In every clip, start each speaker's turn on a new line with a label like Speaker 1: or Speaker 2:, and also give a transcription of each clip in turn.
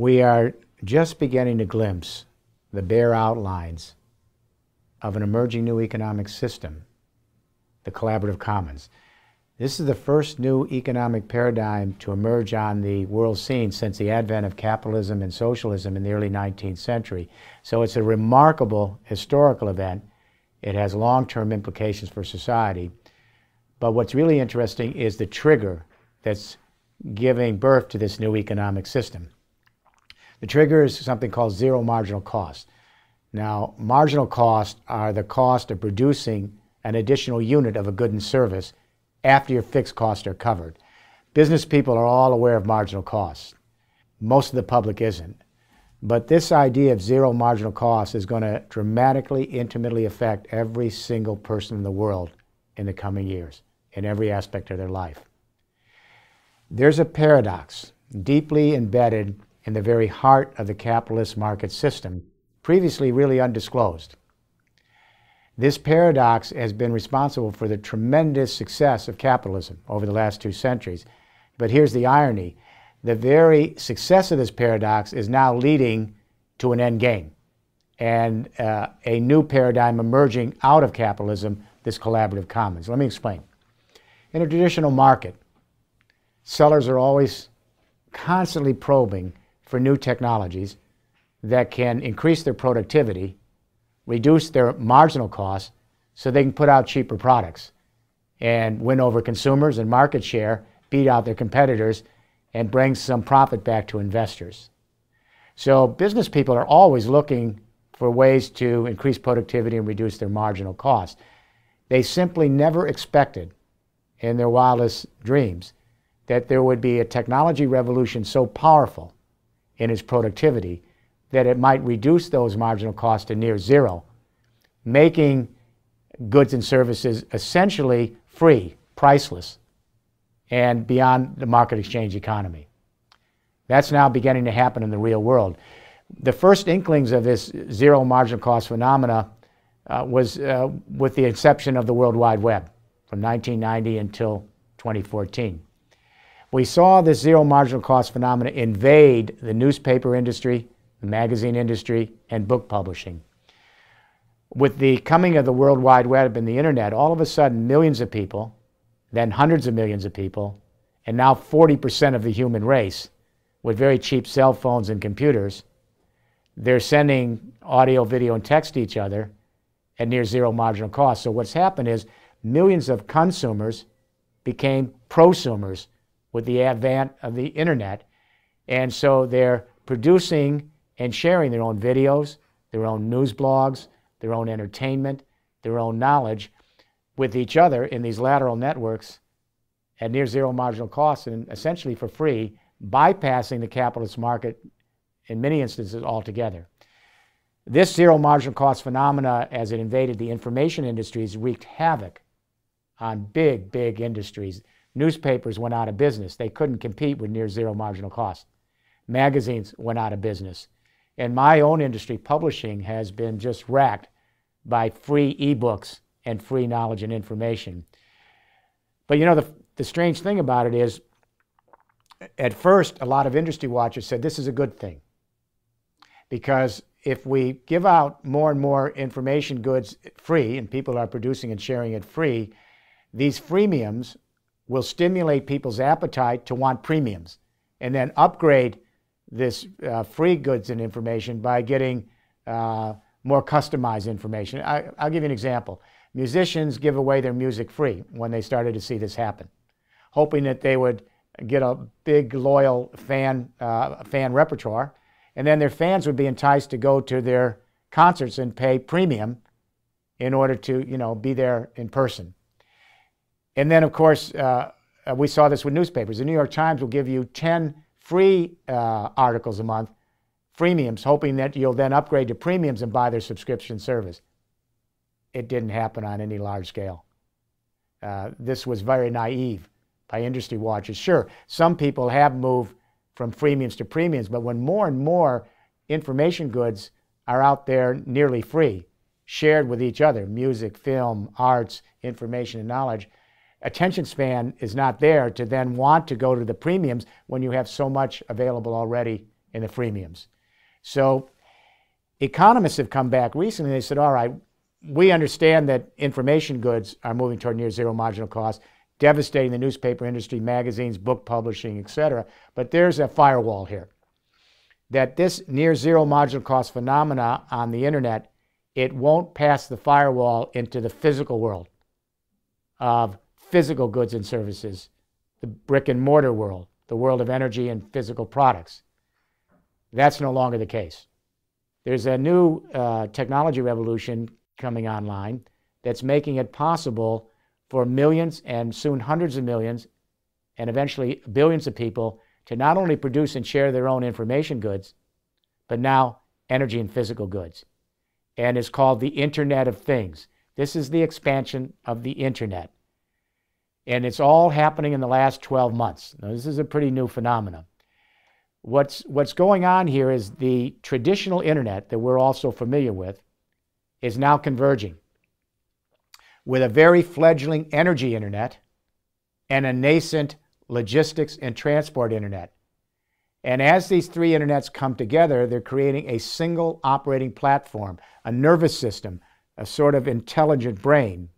Speaker 1: we are just beginning to glimpse the bare outlines of an emerging new economic system, the collaborative commons. This is the first new economic paradigm to emerge on the world scene since the advent of capitalism and socialism in the early 19th century. So it's a remarkable historical event. It has long term implications for society. But what's really interesting is the trigger that's giving birth to this new economic system. The trigger is something called zero marginal cost. Now, marginal costs are the cost of producing an additional unit of a good and service after your fixed costs are covered. Business people are all aware of marginal costs. Most of the public isn't. But this idea of zero marginal costs is going to dramatically, intimately affect every single person in the world in the coming years, in every aspect of their life. There's a paradox deeply embedded in the very heart of the capitalist market system, previously really undisclosed. This paradox has been responsible for the tremendous success of capitalism over the last two centuries. But here's the irony the very success of this paradox is now leading to an end game and uh, a new paradigm emerging out of capitalism, this collaborative commons. Let me explain. In a traditional market, sellers are always constantly probing for new technologies that can increase their productivity, reduce their marginal costs, so they can put out cheaper products and win over consumers and market share, beat out their competitors, and bring some profit back to investors. So business people are always looking for ways to increase productivity and reduce their marginal cost. They simply never expected in their wildest dreams that there would be a technology revolution so powerful in its productivity, that it might reduce those marginal costs to near zero, making goods and services essentially free, priceless, and beyond the market exchange economy. That's now beginning to happen in the real world. The first inklings of this zero marginal cost phenomena uh, was uh, with the exception of the World Wide Web from 1990 until 2014. We saw the zero marginal cost phenomena invade the newspaper industry, the magazine industry, and book publishing. With the coming of the World Wide Web and the internet, all of a sudden millions of people, then hundreds of millions of people, and now 40% of the human race with very cheap cell phones and computers, they're sending audio, video, and text to each other at near zero marginal cost. So what's happened is millions of consumers became prosumers with the advent of the internet. And so they're producing and sharing their own videos, their own news blogs, their own entertainment, their own knowledge with each other in these lateral networks at near zero marginal cost and essentially for free, bypassing the capitalist market in many instances altogether. This zero marginal cost phenomena, as it invaded the information industries, wreaked havoc on big, big industries. Newspapers went out of business. They couldn't compete with near zero marginal cost. Magazines went out of business. And my own industry, publishing, has been just wrecked by free ebooks and free knowledge and information. But you know, the, the strange thing about it is, at first, a lot of industry watchers said this is a good thing. Because if we give out more and more information goods free and people are producing and sharing it free, these freemiums will stimulate people's appetite to want premiums and then upgrade this uh, free goods and information by getting uh, more customized information. I, will give you an example. Musicians give away their music free when they started to see this happen, hoping that they would get a big loyal fan uh, fan repertoire, and then their fans would be enticed to go to their concerts and pay premium in order to you know be there in person. And then, of course, uh, uh, we saw this with newspapers. The New York Times will give you 10 free uh, articles a month, freemiums, hoping that you'll then upgrade to premiums and buy their subscription service. It didn't happen on any large scale. Uh, this was very naive by industry watchers. Sure, some people have moved from freemiums to premiums, but when more and more information goods are out there nearly free, shared with each other music, film, arts, information, and knowledge attention span is not there to then want to go to the premiums when you have so much available already in the freemiums. So economists have come back recently they said, all right, we understand that information goods are moving toward near zero marginal cost, devastating the newspaper industry, magazines, book publishing, etc. But there's a firewall here. That this near zero marginal cost phenomena on the internet, it won't pass the firewall into the physical world of physical goods and services, the brick and mortar world, the world of energy and physical products. That's no longer the case. There's a new uh, technology revolution coming online that's making it possible for millions and soon hundreds of millions and eventually billions of people to not only produce and share their own information goods, but now energy and physical goods. And it's called the Internet of Things. This is the expansion of the Internet. And it's all happening in the last 12 months. Now, this is a pretty new phenomenon. What's, what's going on here is the traditional internet that we're also familiar with is now converging with a very fledgling energy internet and a nascent logistics and transport internet. And as these three internets come together, they're creating a single operating platform, a nervous system, a sort of intelligent brain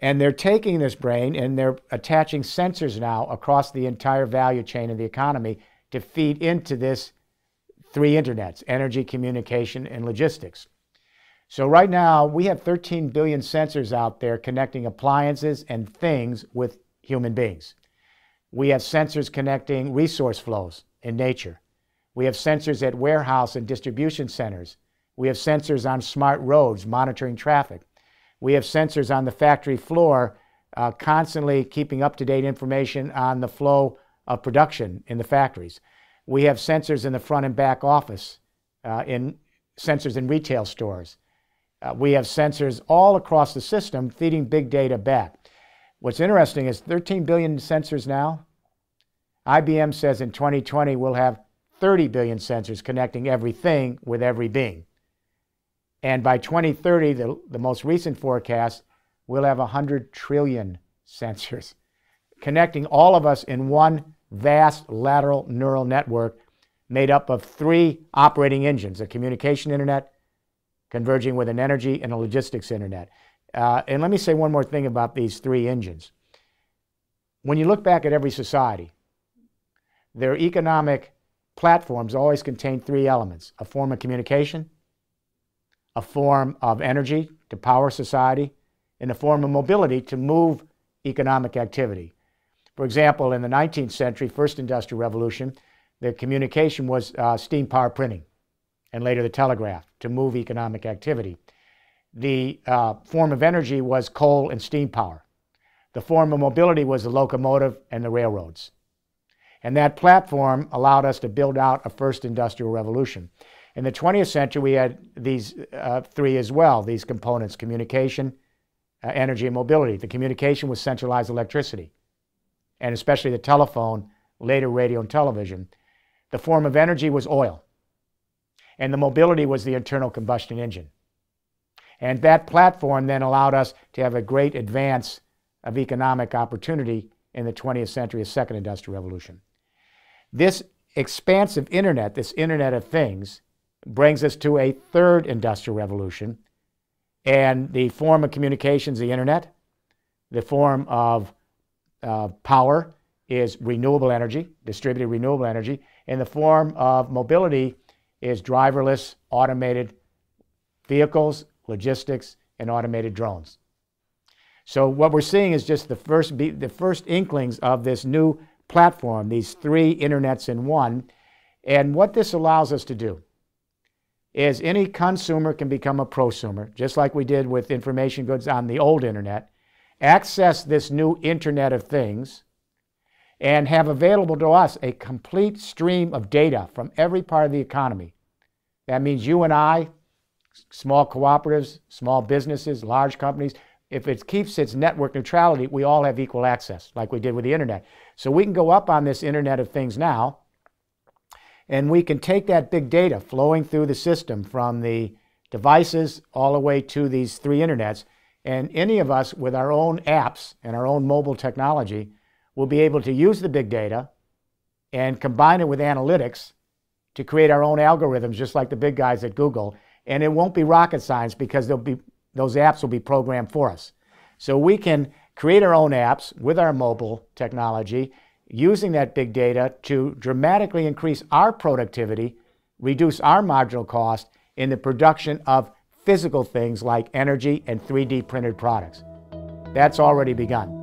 Speaker 1: and they're taking this brain and they're attaching sensors now across the entire value chain of the economy to feed into this three internets energy, communication, and logistics. So, right now, we have 13 billion sensors out there connecting appliances and things with human beings. We have sensors connecting resource flows in nature. We have sensors at warehouse and distribution centers. We have sensors on smart roads monitoring traffic. We have sensors on the factory floor uh, constantly keeping up to date information on the flow of production in the factories. We have sensors in the front and back office, uh, in sensors in retail stores. Uh, we have sensors all across the system feeding big data back. What's interesting is 13 billion sensors now. IBM says in 2020 we'll have 30 billion sensors connecting everything with every being. And by 2030, the, the most recent forecast, we'll have 100 trillion sensors connecting all of us in one vast lateral neural network made up of three operating engines a communication internet, converging with an energy, and a logistics internet. Uh, and let me say one more thing about these three engines. When you look back at every society, their economic platforms always contain three elements a form of communication, a form of energy to power society, in the form of mobility to move economic activity. For example, in the 19th century, first industrial revolution, the communication was uh, steam power printing and later the telegraph to move economic activity. The uh, form of energy was coal and steam power. The form of mobility was the locomotive and the railroads. And that platform allowed us to build out a first industrial revolution. In the 20th century, we had these uh, three as well these components communication, uh, energy, and mobility. The communication was centralized electricity, and especially the telephone, later radio and television. The form of energy was oil, and the mobility was the internal combustion engine. And that platform then allowed us to have a great advance of economic opportunity in the 20th century, a second industrial revolution. This expansive internet, this Internet of Things, brings us to a third industrial revolution and the form of communications, the internet, the form of uh, power is renewable energy, distributed renewable energy, and the form of mobility is driverless automated vehicles, logistics, and automated drones. So what we're seeing is just the first, the first inklings of this new platform, these three internets in one. And what this allows us to do is any consumer can become a prosumer, just like we did with information goods on the old internet, access this new Internet of Things, and have available to us a complete stream of data from every part of the economy. That means you and I, small cooperatives, small businesses, large companies, if it keeps its network neutrality, we all have equal access, like we did with the internet. So we can go up on this Internet of Things now and we can take that big data flowing through the system from the devices all the way to these three internets. And any of us with our own apps and our own mobile technology will be able to use the big data and combine it with analytics to create our own algorithms, just like the big guys at Google. And it won't be rocket science because be, those apps will be programmed for us. So we can create our own apps with our mobile technology using that big data to dramatically increase our productivity, reduce our marginal cost in the production of physical things like energy and 3D printed products. That's already begun.